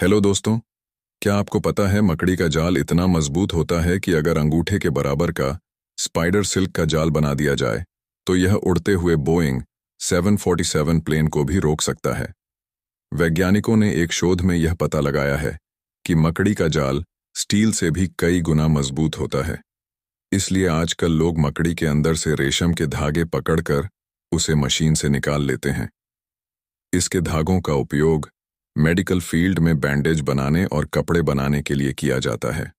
hello दोस्तों क्या आपको पता है मकड़ी का जाल इतना मजबूत होता है कि अगर अंगूठे के बराबर का स्पाइडर सिल्क का जाल बना दिया जाए तो यह उड़ते हुए बोइंग 747 प्लेन को भी रोक सकता है वैज्ञानिकों ने एक शोध में यह पता लगाया है कि मकड़ी का जाल स्टील से भी कई गुना मजबूत होता है इसलिए आजकल लोग मकड़ी के अंदर से रेशम के धागे पकड़कर उसे मशीन से निकाल लेते हैं इसके धागों का उपयोग मेडिकल फील्ड में बैंडेज बनाने और कपड़े बनाने के लिए किया जाता है